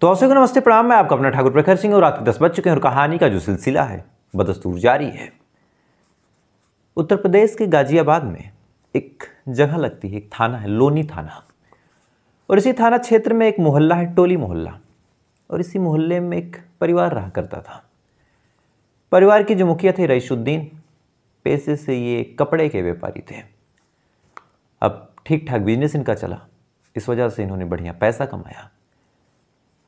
तो अवसर नमस्ते प्रणाम मैं आपका अपना ठाकुर प्रखर सिंह और रात के दस बज चुके हैं और कहानी का जो सिलसिला है बदस्तूर जारी है उत्तर प्रदेश के गाजियाबाद में एक जगह लगती है एक थाना है लोनी थाना और इसी थाना क्षेत्र में एक मोहल्ला है टोली मोहल्ला और इसी मोहल्ले में एक परिवार रहा करता था परिवार के जो मुखिया थे रईशुद्दीन पैसे से ये कपड़े के व्यापारी थे अब ठीक ठाक बिजनेस इनका चला इस वजह से इन्होंने बढ़िया पैसा कमाया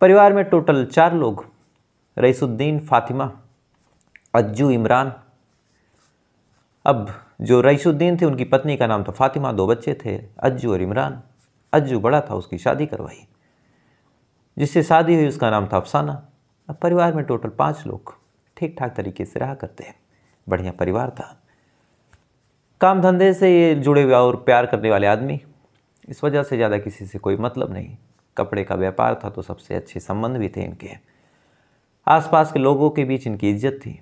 परिवार में टोटल चार लोग रईसुद्दीन फातिमा अज्जू इमरान अब जो रईसुद्दीन थे उनकी पत्नी का नाम था तो फातिमा दो बच्चे थे अज्जू और इमरान अज्जू बड़ा था उसकी शादी करवाई जिससे शादी हुई उसका नाम था अफसाना अब परिवार में टोटल पाँच लोग ठीक ठाक तरीके से रहा करते हैं बढ़िया परिवार था काम धंधे से ये जुड़े हुए और प्यार करने वाले आदमी इस वजह से ज़्यादा किसी से कोई मतलब नहीं कपड़े का व्यापार था तो सबसे अच्छे संबंध भी थे इनके आसपास के लोगों के बीच इनकी इज्जत थी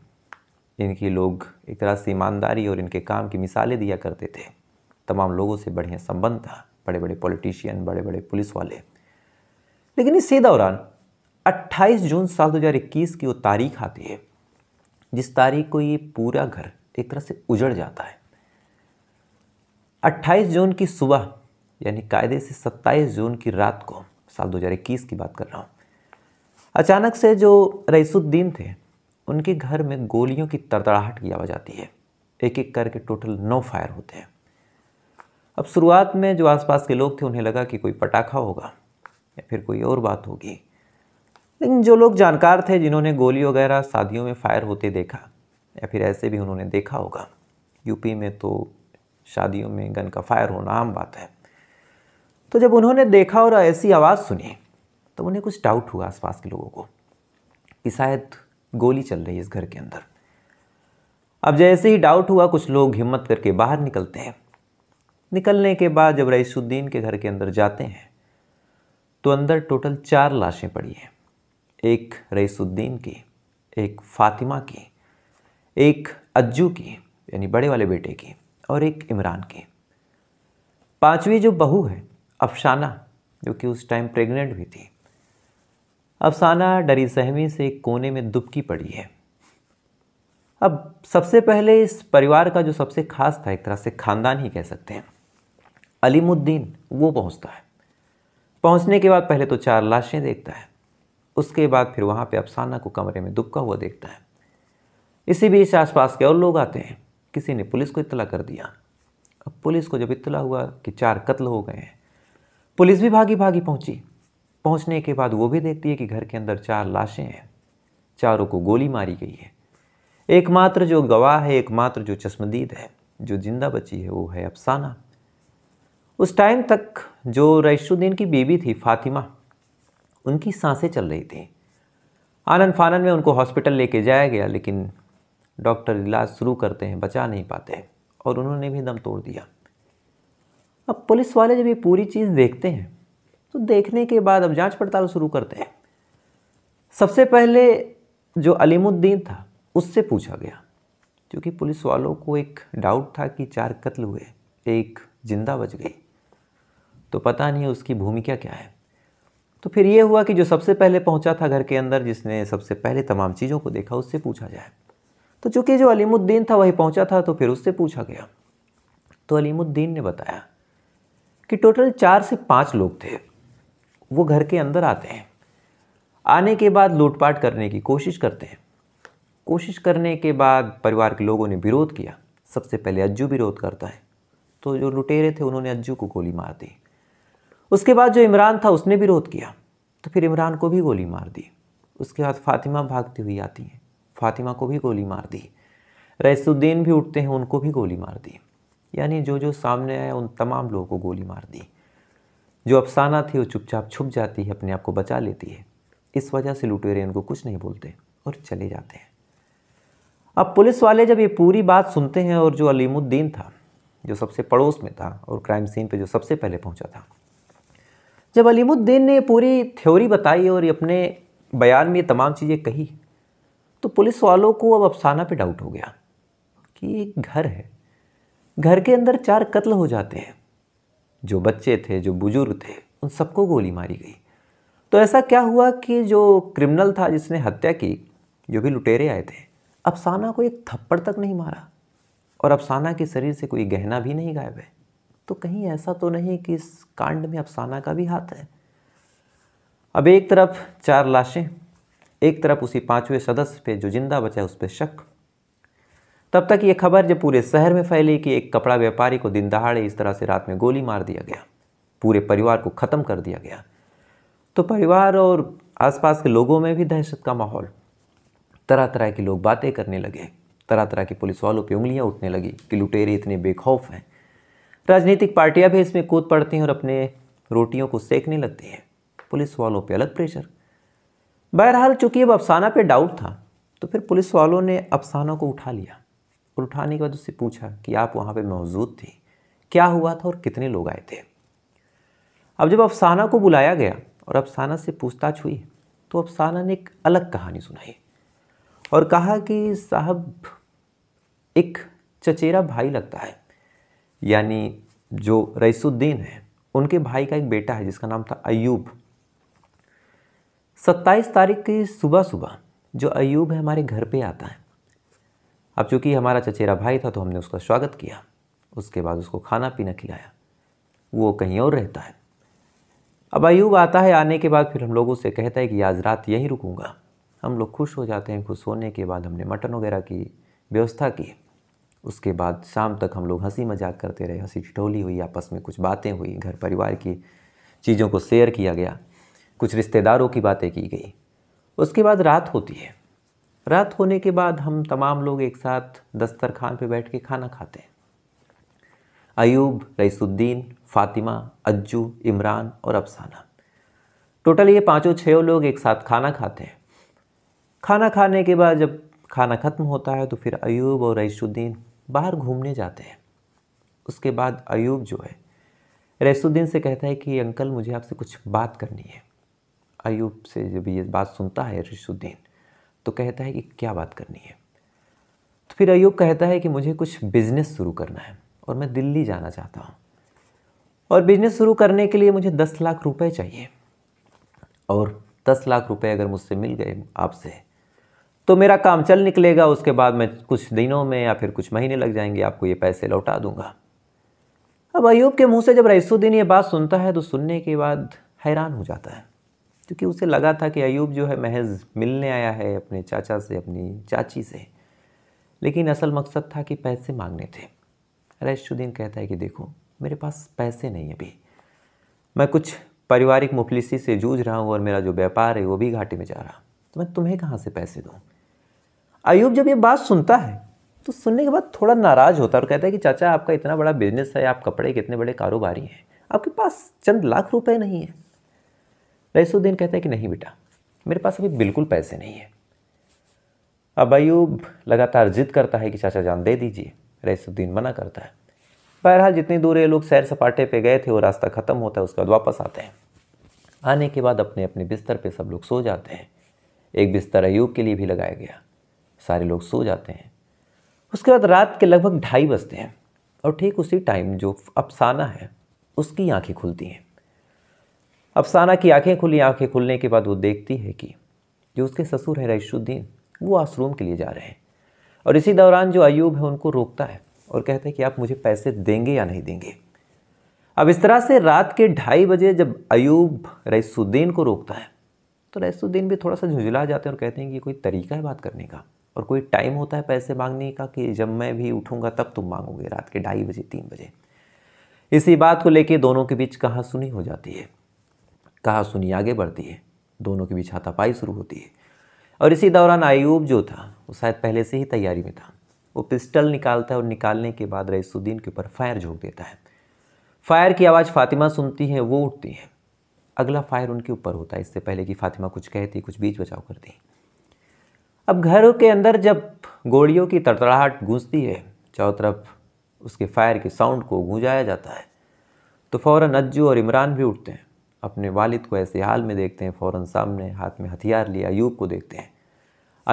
इनकी लोग एक तरह से ईमानदारी और इनके काम की मिसालें दिया करते थे तमाम लोगों से बढ़िया संबंध था बड़े बड़े पॉलिटिशियन बड़े बड़े पुलिस वाले लेकिन इसी दौरान 28 जून साल 2021 की वो तारीख आती है जिस तारीख को ये पूरा घर एक तरह से उजड़ जाता है 28 जून की सुबह यानी कायदे से 27 जून की रात को साल 2021 की बात कर रहा हूँ अचानक से जो रईसुद्दीन थे उनके घर में गोलियों की तड़तड़ाहट की आवाज़ आती है एक एक करके टोटल नौ फायर होते हैं अब शुरुआत में जो आसपास के लोग थे उन्हें लगा कि कोई पटाखा होगा या फिर कोई और बात होगी लेकिन जो लोग जानकार थे जिन्होंने गोली वगैरह शादियों में फायर होते देखा या फिर ऐसे भी उन्होंने देखा होगा यूपी में तो शादियों में गन का फायर होना आम बात है तो जब उन्होंने देखा और ऐसी आवाज़ सुनी तो उन्हें कुछ डाउट हुआ आसपास के लोगों को कि शायद गोली चल रही है इस घर के अंदर अब जैसे ही डाउट हुआ कुछ लोग हिम्मत करके बाहर निकलते हैं निकलने के बाद जब रईसुद्दीन के घर के अंदर जाते हैं तो अंदर टोटल चार लाशें पड़ी हैं एक रईसुद्दीन की एक फातिमा की एक अज्जू की यानी बड़े वाले बेटे की और एक इमरान की पांचवी जो बहू है अफसाना जो कि उस टाइम प्रेग्नेंट भी थी अफसाना डरी सहमी से एक कोने में दुबकी पड़ी है अब सबसे पहले इस परिवार का जो सबसे खास था एक तरह से खानदान ही कह सकते हैं अलीमुद्दीन वो पहुंचता है पहुंचने के बाद पहले तो चार लाशें देखता है उसके बाद फिर वहाँ पे अफसाना को कमरे में दुबका हुआ देखता है इसी बीच आसपास के और लोग आते हैं किसी ने पुलिस को इतला कर दिया अब पुलिस को जब इतला हुआ कि चार कत्ल हो गए हैं पुलिस भी भागी भागी पहुंची पहुंचने के बाद वो भी देखती है कि घर के अंदर चार लाशें हैं चारों को गोली मारी गई है एकमात्र जो गवाह है एकमात्र जो चश्मदीद है जो जिंदा बची है वो है अफसाना उस टाइम तक जो रईशुद्दीन की बीबी थी फातिमा उनकी सांसें चल रही थी आनंद फानन में उनको हॉस्पिटल लेके जाया गया लेकिन डॉक्टर इलाज शुरू करते हैं बचा नहीं पाते और उन्होंने भी दम तोड़ दिया अब पुलिस वाले जब ये पूरी चीज़ देखते हैं तो देखने के बाद अब जांच पड़ताल शुरू करते हैं सबसे पहले जो अलीमुद्दीन था उससे पूछा गया क्योंकि पुलिस वालों को एक डाउट था कि चार कत्ल हुए एक जिंदा बच गई तो पता नहीं उसकी भूमिका क्या है तो फिर ये हुआ कि जो सबसे पहले पहुंचा था घर के अंदर जिसने सबसे पहले तमाम चीज़ों को देखा उससे पूछा जाए तो चूँकि जो अलीमुद्दीन था वही पहुंचा था तो फिर उससे पूछा गया तो अलीमुद्दीन ने बताया कि टोटल चार से पाँच लोग थे वो घर के अंदर आते हैं आने के बाद लूटपाट करने की कोशिश करते हैं कोशिश करने के बाद परिवार के लोगों ने विरोध किया सबसे पहले अज्जू विरोध करता है तो जो लुटेरे थे उन्होंने अज्जू को गोली मार दी उसके बाद जो इमरान था उसने विरोध किया तो फिर इमरान को भी गोली मार दी उसके बाद फातिमा भागती हुई आती हैं फातिमा को भी गोली मार दी रईसुद्दीन भी उठते हैं उनको भी गोली मार दी यानी जो जो सामने आया उन तमाम लोगों को गोली मार दी जो अफसाना थी वो चुपचाप छुप जाती है अपने आप को बचा लेती है इस वजह से लुटेरे उनको कुछ नहीं बोलते और चले जाते हैं अब पुलिस वाले जब ये पूरी बात सुनते हैं और जो अलीमुद्दीन था जो सबसे पड़ोस में था और क्राइम सीन पे जो सबसे पहले पहुंचा था जब अलीमुद्दीन ने पूरी थ्योरी बताई और ये अपने बयान में ये तमाम चीज़ें कही तो पुलिस वालों को अब अफसाना पे डाउट हो गया कि एक घर है घर के अंदर चार कत्ल हो जाते हैं जो बच्चे थे जो बुजुर्ग थे उन सबको गोली मारी गई तो ऐसा क्या हुआ कि जो क्रिमिनल था जिसने हत्या की जो भी लुटेरे आए थे अफसाना को एक थप्पड़ तक नहीं मारा और अफसाना के शरीर से कोई गहना भी नहीं गायब है तो कहीं ऐसा तो नहीं कि इस कांड में अफसाना का भी हाथ है अब एक तरफ चार लाशें एक तरफ उसी पांचवें सदस्य पे जो जिंदा बचा उस पर शक तब तक ये खबर जब पूरे शहर में फैली कि एक कपड़ा व्यापारी को दिन दहाड़े इस तरह से रात में गोली मार दिया गया पूरे परिवार को ख़त्म कर दिया गया तो परिवार और आसपास के लोगों में भी दहशत का माहौल तरह तरह के लोग बातें करने लगे तरह तरह की पुलिस वालों पर उंगलियाँ उठने लगी कि लुटेरे इतने बेखौफ हैं राजनीतिक पार्टियाँ भी इसमें कूद पड़ती हैं और अपने रोटियों को सेकने लगती हैं पुलिस वालों पर अलग प्रेशर बहरहाल चूंकि अब अफसाना पे डाउट था तो फिर पुलिस वालों ने अफसाना को उठा लिया और उठाने के बाद उससे पूछा कि आप वहाँ पर मौजूद थे क्या हुआ था और कितने लोग आए थे अब जब अफसाना को बुलाया गया और अफसाना से पूछताछ हुई तो अफसाना ने एक अलग कहानी सुनाई और कहा कि साहब एक चचेरा भाई लगता है यानी जो रईसुद्दीन है उनके भाई का एक बेटा है जिसका नाम था अयूब 27 तारीख की सुबह सुबह जो अयूब है हमारे घर पे आता है अब चूँकि हमारा चचेरा भाई था तो हमने उसका स्वागत किया उसके बाद उसको खाना पीना खिलाया वो कहीं और रहता है अब अयूब आता है आने के बाद फिर हम लोगों से कहता है कि आज रात यहीं रुकूंगा हम लोग खुश हो जाते हैं खुश होने के बाद हमने मटन वगैरह की व्यवस्था की उसके बाद शाम तक हम लोग हंसी मजाक करते रहे हंसी ठिठोली हुई आपस में कुछ बातें हुई घर परिवार की चीज़ों को शेयर किया गया कुछ रिश्तेदारों की बातें की गई उसके बाद रात होती है रात होने के बाद हम तमाम लोग एक साथ दस्तरखान पे बैठ के खाना खाते हैं अयूब रईसुद्दीन फातिमा अज्जू इमरान और अफसाना टोटल ये पाँचों छः लोग एक साथ खाना खाते हैं खाना खाने के बाद जब खाना ख़त्म होता है तो फिर अयूब और रईसुद्दीन बाहर घूमने जाते हैं उसके बाद अयूब जो है रईसुद्दीन से कहता है कि अंकल मुझे आपसे कुछ बात करनी है अयूब से जब ये बात सुनता है रईसुद्दीन तो कहता है कि क्या बात करनी है तो फिर अयुब कहता है कि मुझे कुछ बिज़नेस शुरू करना है और मैं दिल्ली जाना चाहता हूँ और बिज़नेस शुरू करने के लिए मुझे दस लाख रुपए चाहिए और दस लाख रुपए अगर मुझसे मिल गए आपसे तो मेरा काम चल निकलेगा उसके बाद मैं कुछ दिनों में या फिर कुछ महीने लग जाएंगे आपको ये पैसे लौटा दूंगा अब अयूब के मुंह से जब रईसुद्दीन ये बात सुनता है तो सुनने के बाद हैरान हो जाता है क्योंकि उसे लगा था कि अयूब जो है महज मिलने आया है अपने चाचा से अपनी चाची से लेकिन असल मकसद था कि पैसे मांगने थे रैशुद्दीन कहता है कि देखो मेरे पास पैसे नहीं अभी मैं कुछ पारिवारिक मुफलिसी से जूझ रहा हूँ और मेरा जो व्यापार है वो भी घाटे में जा रहा तो मैं तुम्हें कहाँ से पैसे दूँ अयूब जब ये बात सुनता है तो सुनने के बाद थोड़ा नाराज़ होता है और कहता है कि चाचा आपका इतना बड़ा बिजनेस है आप कपड़े कितने बड़े कारोबारी हैं आपके पास चंद लाख रुपए नहीं है रईसुद्दीन कहता है कि नहीं बेटा मेरे पास अभी बिल्कुल पैसे नहीं है अब अयूब लगातार जिद करता है कि चाचा जान दे दीजिए रईसुद्दीन मना करता है बहरहाल जितनी दूर ये लोग सैर सपाटे पे गए थे वो रास्ता ख़त्म होता है उसके बाद वापस आते हैं आने के बाद अपने अपने बिस्तर पे सब लोग सो जाते हैं एक बिस्तर अयूब के लिए भी लगाया गया सारे लोग सो जाते हैं उसके बाद रात के लगभग ढाई बजते हैं और ठीक उसी टाइम जो अफसाना है उसकी आंखें खुलती हैं अफसाना की आंखें खुली आंखें खुलने के बाद वो देखती है कि जो उसके ससुर है रईशुद्दीन वो आश्रूम के लिए जा रहे हैं और इसी दौरान जो अयूब है उनको रोकता है और कहता है कि आप मुझे पैसे देंगे या नहीं देंगे अब इस तरह से रात के ढाई बजे जब अयूब रईसुद्दीन को रोकता है तो रईसुद्दीन भी थोड़ा सा झुंझला जाते हैं और कहते हैं कि कोई तरीका है बात करने का और कोई टाइम होता है पैसे मांगने का कि जब मैं भी उठूंगा तब तुम मांगोगे रात के ढाई बजे तीन बजे इसी बात को लेके दोनों के बीच कहा सुनी हो जाती है कहा सुनी आगे बढ़ती है दोनों के बीच हाथापाई शुरू होती है और इसी दौरान आयूब जो था वो शायद पहले से ही तैयारी में था वो पिस्टल निकालता है और निकालने के बाद रईसुद्दीन के ऊपर फायर झोंक देता है फायर की आवाज़ फातिमा सुनती है वो उठती है अगला फायर उनके ऊपर होता है इससे पहले कि फातिमा कुछ कहती कुछ बीच बचाव करती अब घरों के अंदर जब गोलियों की तड़तड़ाहट गूंजती है चारों तरफ उसके फायर के साउंड को गूंजाया जाता है तो फ़ौर अज्जू और इमरान भी उठते हैं अपने वालिद को ऐसे हाल में देखते हैं फ़ौर सामने हाथ में हथियार लिए अयूब को देखते हैं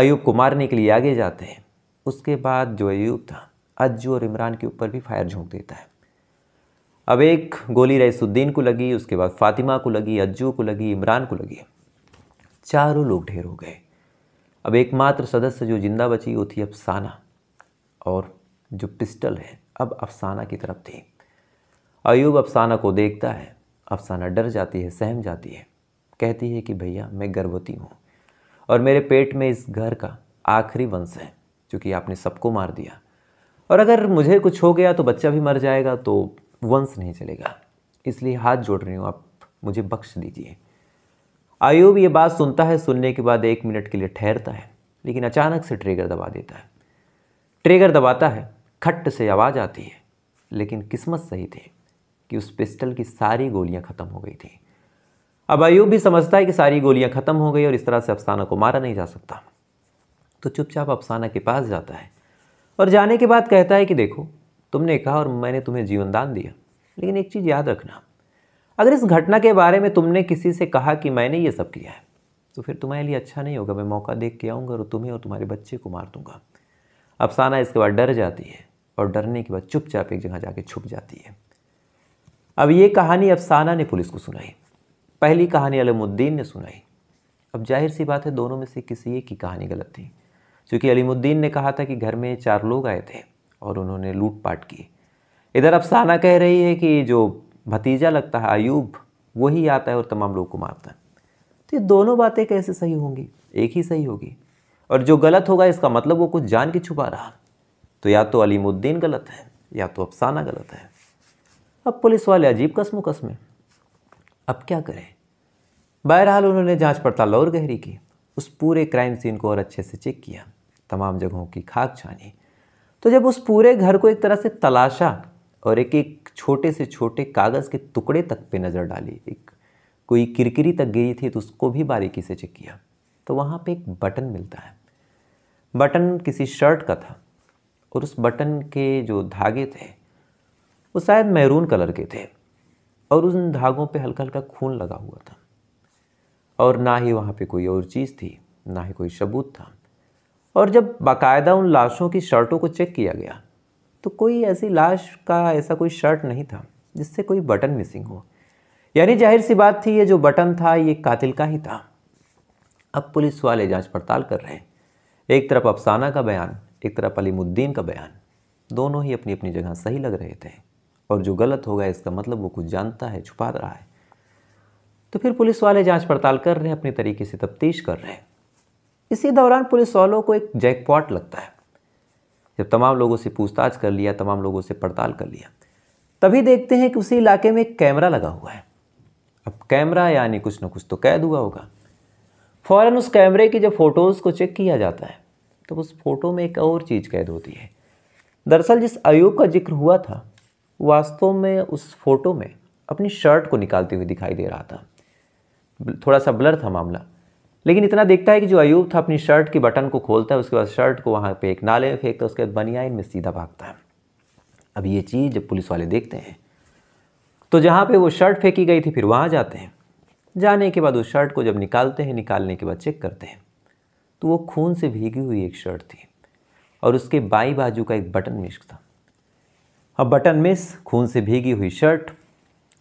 अयूब को मारने के लिए आगे जाते हैं उसके बाद जो अयूब था अज्जू और इमरान के ऊपर भी फायर झोंक देता है अब एक गोली रईसुद्दीन को लगी उसके बाद फ़ातिमा को लगी अज्जू को लगी इमरान को लगी चारों लोग ढेर हो गए अब एकमात्र सदस्य जो जिंदा बची वो थी अफसाना और जो पिस्टल है अब अफसाना की तरफ थी अयूब अफसाना को देखता है अफसाना डर जाती है सहम जाती है कहती है कि भैया मैं गर्भवती हूँ और मेरे पेट में इस घर का आखिरी वंश है क्योंकि आपने सबको मार दिया और अगर मुझे कुछ हो गया तो बच्चा भी मर जाएगा तो वंश नहीं चलेगा इसलिए हाथ जोड़ रही हूँ आप मुझे बख्श दीजिए आयुब ये बात सुनता है सुनने के बाद एक मिनट के लिए ठहरता है लेकिन अचानक से ट्रिगर दबा देता है ट्रिगर दबाता है खट्ट से आवाज़ आती है लेकिन किस्मत सही थी कि उस पिस्टल की सारी गोलियां ख़त्म हो गई थी अब अयूब भी समझता है कि सारी गोलियां ख़त्म हो गई और इस तरह से अफसाना को मारा नहीं जा सकता तो चुपचाप अफसाना के पास जाता है और जाने के बाद कहता है कि देखो तुमने कहा और मैंने तुम्हें जीवनदान दिया लेकिन एक चीज़ याद रखना अगर इस घटना के बारे में तुमने किसी से कहा कि मैंने ये सब किया है तो फिर तुम्हारे लिए अच्छा नहीं होगा मैं मौका देख के आऊँगा और तुम्हें और तुम्हारे बच्चे को मार दूंगा अफसाना इसके बाद डर जाती है और डरने के बाद चुपचाप एक जगह जाके छुप जाती है अब ये कहानी अफसाना ने पुलिस को सुनाई पहली कहानी अलीमुद्दीन ने सुनाई अब जाहिर सी बात है दोनों में से किसी एक की कहानी गलत थी क्योंकि अलीमुद्दीन ने कहा था कि घर में चार लोग आए थे और उन्होंने लूटपाट की इधर अफसाना कह रही है कि जो भतीजा लगता है अयूब वही आता है और तमाम लोग को मारता है तो ये दोनों बातें कैसे सही होंगी एक ही सही होगी और जो गलत होगा इसका मतलब वो कुछ जान के छुपा रहा तो या तो अलीमुद्दीन गलत है या तो अफसाना गलत है अब पुलिस वाले अजीब कस्मों कसमें अब क्या करें बहरहाल उन्होंने जांच पड़ताल और गहरी की उस पूरे क्राइम सीन को और अच्छे से चेक किया तमाम जगहों की खाक छानी तो जब उस पूरे घर को एक तरह से तलाशा और एक एक छोटे से छोटे कागज़ के टुकड़े तक पे नज़र डाली एक कोई किरकिरी तक गिरी थी तो उसको भी बारीकी से चेक किया तो वहाँ पे एक बटन मिलता है बटन किसी शर्ट का था और उस बटन के जो धागे थे वो शायद मैरून कलर के थे और उन धागों पे हल्का हल्का खून लगा हुआ था और ना ही वहाँ पे कोई और चीज़ थी ना ही कोई सबूत था और जब बाकायदा उन लाशों की शर्टों को चेक किया गया तो कोई ऐसी लाश का ऐसा कोई शर्ट नहीं था जिससे कोई बटन मिसिंग हो यानी जाहिर सी बात थी ये जो बटन था ये कातिल का ही था अब पुलिस वाले जांच पड़ताल कर रहे हैं एक तरफ अफसाना का बयान एक तरफ अलीमुद्दीन का बयान दोनों ही अपनी अपनी जगह सही लग रहे थे और जो गलत होगा इसका मतलब वो कुछ जानता है छुपा रहा है तो फिर पुलिस वाले जांच पड़ताल कर रहे हैं अपने तरीके से तफ्तीश कर रहे हैं इसी दौरान पुलिस वालों को एक जैकपॉट लगता है जब तमाम लोगों से पूछताछ कर लिया तमाम लोगों से पड़ताल कर लिया तभी देखते हैं कि उसी इलाके में एक कैमरा लगा हुआ है अब कैमरा यानी कुछ ना कुछ तो कैद हुआ होगा फ़ौरन उस कैमरे की जब फ़ोटोज़ को चेक किया जाता है तो उस फोटो में एक और चीज़ कैद होती है दरअसल जिस अयूब का जिक्र हुआ था वास्तव में उस फोटो में अपनी शर्ट को निकालते हुए दिखाई दे रहा था थोड़ा सा ब्लर था मामला लेकिन इतना देखता है कि जो अयूब था अपनी शर्ट की बटन को खोलता है उसके बाद शर्ट को वहाँ पे एक नाले में फेंकता है उसके बाद बनियाइन में सीधा भागता है अब ये चीज़ जब पुलिस वाले देखते हैं तो जहाँ पे वो शर्ट फेंकी गई थी फिर वहाँ जाते हैं जाने के बाद उस शर्ट को जब निकालते हैं निकालने के बाद चेक करते हैं तो वो खून से भीगी हुई एक शर्ट थी और उसके बाई बाजू का एक बटन मिश्क था अब बटन मिस खून से भीगी हुई शर्ट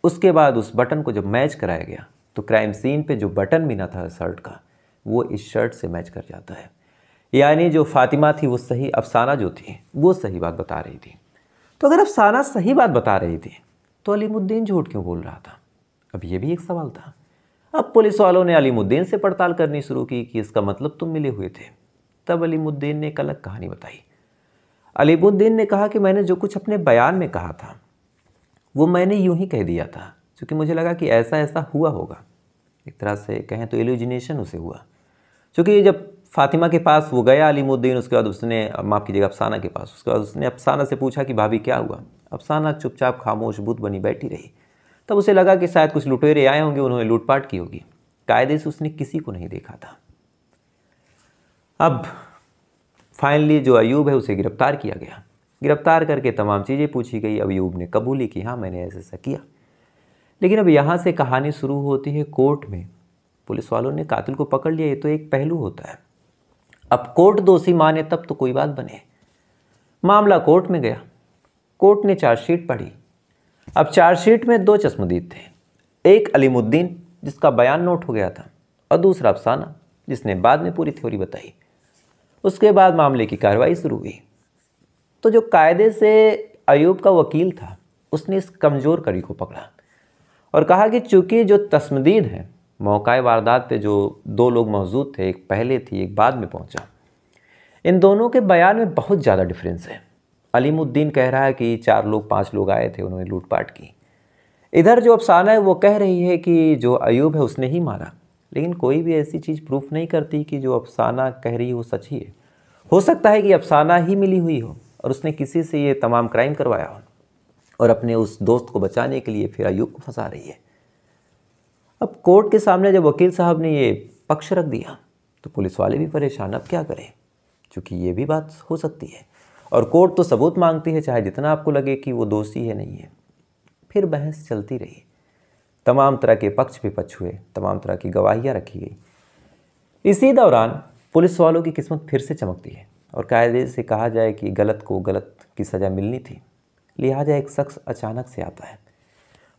उसके बाद उस बटन को जब मैच कराया गया तो क्राइम सीन पे जो बटन मिला था शर्ट का वो इस शर्ट से मैच कर जाता है यानी जो फातिमा थी वो सही अफसाना जो थी वो सही बात बता रही थी तो अगर अफसाना सही बात बता रही थी तो अलीमुद्दीन झूठ क्यों बोल रहा था अब ये भी एक सवाल था अब पुलिस वालों ने अलीमुद्दीन से पड़ताल करनी शुरू की कि इसका मतलब तुम मिले हुए थे तब अलीमुद्दीन ने एक अलग कहानी बताई अलीबुद्दीन ने कहा कि मैंने जो कुछ अपने बयान में कहा था वो मैंने यूं ही कह दिया था क्योंकि मुझे लगा कि ऐसा ऐसा हुआ होगा एक तरह से कहें तो एल्यूजिनेशन उसे हुआ क्योंकि जब फातिमा के पास वो गया अलीमुद्दीन उसके बाद उसने माफ़ कीजिएगा अफसाना के पास उसके बाद उसने अफसाना से पूछा कि भाभी क्या हुआ अफसाना चुपचाप खामोश बुद्ध बनी बैठी रही तब उसे लगा कि शायद कुछ लुटेरे आए होंगे उन्होंने लूटपाट की होगी कायदे से उसने किसी को नहीं देखा था अब फाइनली जो अयूब है उसे गिरफ्तार किया गया गिरफ्तार करके तमाम चीज़ें पूछी गई अयूब ने कबूली की हाँ मैंने ऐसा ऐसा किया लेकिन अब यहाँ से कहानी शुरू होती है कोर्ट में पुलिस वालों ने कातिल को पकड़ लिया ये तो एक पहलू होता है अब कोर्ट दोषी माने तब तो कोई बात बने मामला कोर्ट में गया कोर्ट ने चार्जशीट पढ़ी अब चार्जशीट में दो चश्मदीद थे एक अलीमुद्दीन जिसका बयान नोट हो गया था और दूसरा अफसाना जिसने बाद में पूरी थ्योरी बताई उसके बाद मामले की कार्रवाई शुरू हुई तो जो कायदे से अयूब का वकील था उसने इस कमज़ोर कड़ी को पकड़ा और कहा कि चूँकि जो तस्मदीद है मौका वारदात पे जो दो लोग मौजूद थे एक पहले थी एक बाद में पहुंचा इन दोनों के बयान में बहुत ज़्यादा डिफरेंस है अलीमुद्दीन कह रहा है कि चार लोग पांच लोग आए थे उन्होंने लूटपाट की इधर जो अफसाना है वो कह रही है कि जो अयूब है उसने ही मारा लेकिन कोई भी ऐसी चीज़ प्रूफ नहीं करती कि जो अफसाना कह रही हो सच ही है हो सकता है कि अफसाना ही मिली हुई हो और उसने किसी से ये तमाम क्राइम करवाया हो और अपने उस दोस्त को बचाने के लिए फिर आयुक्त को फंसा रही है अब कोर्ट के सामने जब वकील साहब ने ये पक्ष रख दिया तो पुलिस वाले भी परेशान अब क्या करें क्योंकि ये भी बात हो सकती है और कोर्ट तो सबूत मांगती है चाहे जितना आपको लगे कि वो दोषी है नहीं है फिर बहस चलती रही तमाम तरह के पक्ष विपक्ष हुए तमाम तरह की गवाहियाँ रखी गई इसी दौरान पुलिस वालों की किस्मत फिर से चमकती है और कायदे से कहा जाए कि गलत को गलत की सज़ा मिलनी थी लिहाजा एक शख्स अचानक से आता है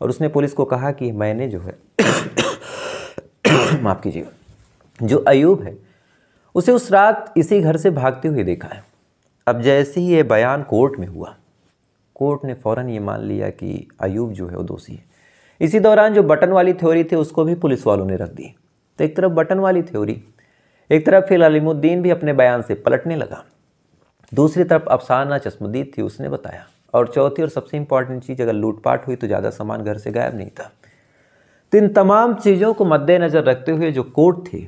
और उसने पुलिस को कहा कि मैंने जो है माफ़ कीजिए जो अयूब है उसे उस रात इसी घर से भागते हुए देखा है अब जैसे ही ये बयान कोर्ट में हुआ कोर्ट ने फ़ौरन ये मान लिया कि अयूब जो है वो दोषी है इसी दौरान जो बटन वाली थ्योरी थी उसको भी पुलिस वालों ने रख दी तो एक तरफ बटन वाली थ्योरी एक तरफ फिर अलीमुद्दीन भी अपने बयान से पलटने लगा दूसरी तरफ अफसाना चश्मदीद थी उसने बताया और चौथी और सबसे इम्पॉर्टेंट चीज़ अगर लूटपाट हुई तो ज़्यादा सामान घर से गायब नहीं था तो इन तमाम चीज़ों को मद्देनज़र रखते हुए जो कोर्ट थी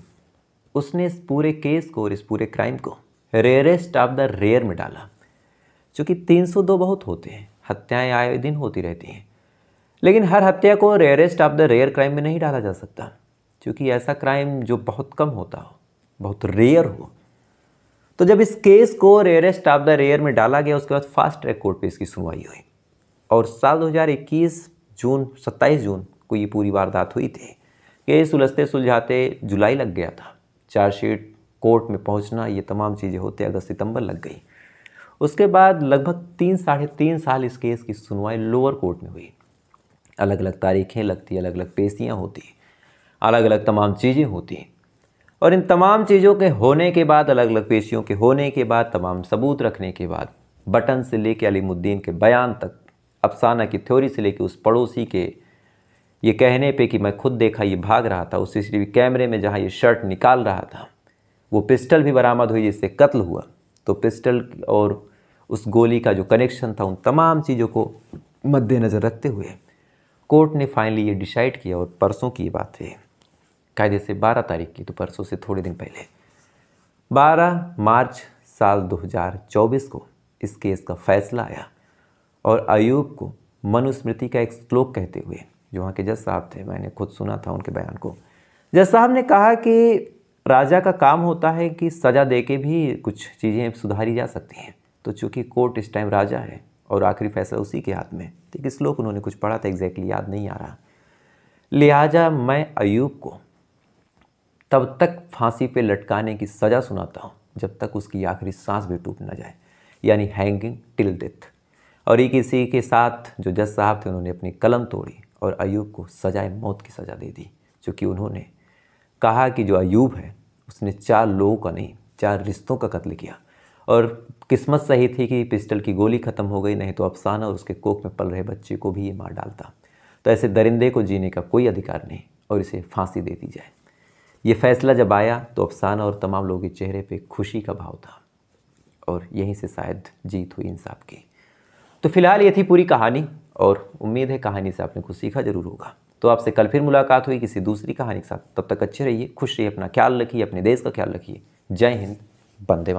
उसने इस पूरे केस को और इस पूरे क्राइम को रेयरेस्ट ऑफ द रेयर में डाला चूँकि 302 बहुत होते हैं हत्याएं आए दिन होती रहती हैं लेकिन हर हत्या को rarest of the rare crime में नहीं डाला जा सकता क्योंकि ऐसा क्राइम जो बहुत कम होता हो बहुत रेयर हो तो जब इस केस को रेयरेस्ट ऑफ द रेयर में डाला गया उसके बाद फास्ट ट्रैक कोर्ट पे इसकी सुनवाई हुई और साल 2021 जून 27 जून को ये पूरी वारदात हुई थी केस उलझते सुलझाते जुलाई लग गया था चार्जशीट कोर्ट में पहुंचना ये तमाम चीज़ें होते अगस्त सितंबर लग गई उसके बाद लगभग तीन साढ़े तीन साल इस केस की सुनवाई लोअर कोर्ट में हुई अलग अलग तारीखें लगती अलग अलग पेशियाँ होती अलग अलग तमाम चीज़ें होती और इन तमाम चीज़ों के होने के बाद अलग अलग पेशियों के होने के बाद तमाम सबूत रखने के बाद बटन से लेकर अलीमुद्दीन के बयान तक अफसाना की थ्योरी से लेकर उस पड़ोसी के ये कहने पे कि मैं खुद देखा ये भाग रहा था उस सीसीटीवी कैमरे में जहाँ ये शर्ट निकाल रहा था वो पिस्टल भी बरामद हुई जिससे कत्ल हुआ तो पिस्टल और उस गोली का जो कनेक्शन था उन तमाम चीज़ों को मद्देनज़र रखते हुए कोर्ट ने फाइनली ये डिसाइड किया और परसों की ये बात है कायदे से बारह तारीख की तो परसों से थोड़े दिन पहले बारह मार्च साल 2024 को इस केस का फैसला आया और अयूब को मनुस्मृति का एक श्लोक कहते हुए जो वहाँ के जज साहब थे मैंने खुद सुना था उनके बयान को जज साहब ने कहा कि राजा का काम होता है कि सज़ा दे के भी कुछ चीज़ें सुधारी जा सकती हैं तो चूँकि कोर्ट इस टाइम राजा है और आखिरी फैसला उसी के हाथ में है श्लोक उन्होंने कुछ पढ़ा था एग्जैक्टली याद नहीं आ रहा लिहाजा मैं अयूब को तब तक फांसी पे लटकाने की सज़ा सुनाता हूँ जब तक उसकी आखिरी सांस भी टूट ना जाए यानी हैंगिंग टिल डेथ और एक इसी के साथ जो जज साहब थे उन्होंने अपनी कलम तोड़ी और अयूब को सजाए मौत की सज़ा दे दी चूँकि उन्होंने कहा कि जो अयूब है उसने चार लोगों का नहीं चार रिश्तों का कत्ल किया और किस्मत सही थी कि पिस्टल की गोली ख़त्म हो गई नहीं तो अफसाना और उसके कोख में पल रहे बच्चे को भी ये मार डालता तो ऐसे दरिंदे को जीने का कोई अधिकार नहीं और इसे फांसी दे दी जाए ये फैसला जब आया तो अफसाना और तमाम लोगों के चेहरे पर खुशी का भाव था और यहीं से शायद जीत हुई इंसाफ की तो फिलहाल ये थी पूरी कहानी और उम्मीद है कहानी से आपने कुछ सीखा जरूर होगा तो आपसे कल फिर मुलाकात हुई किसी दूसरी कहानी के साथ तब तक अच्छे रहिए खुश रहिए अपना ख्याल रखिए अपने देश का ख्याल रखिए जय हिंद बंदे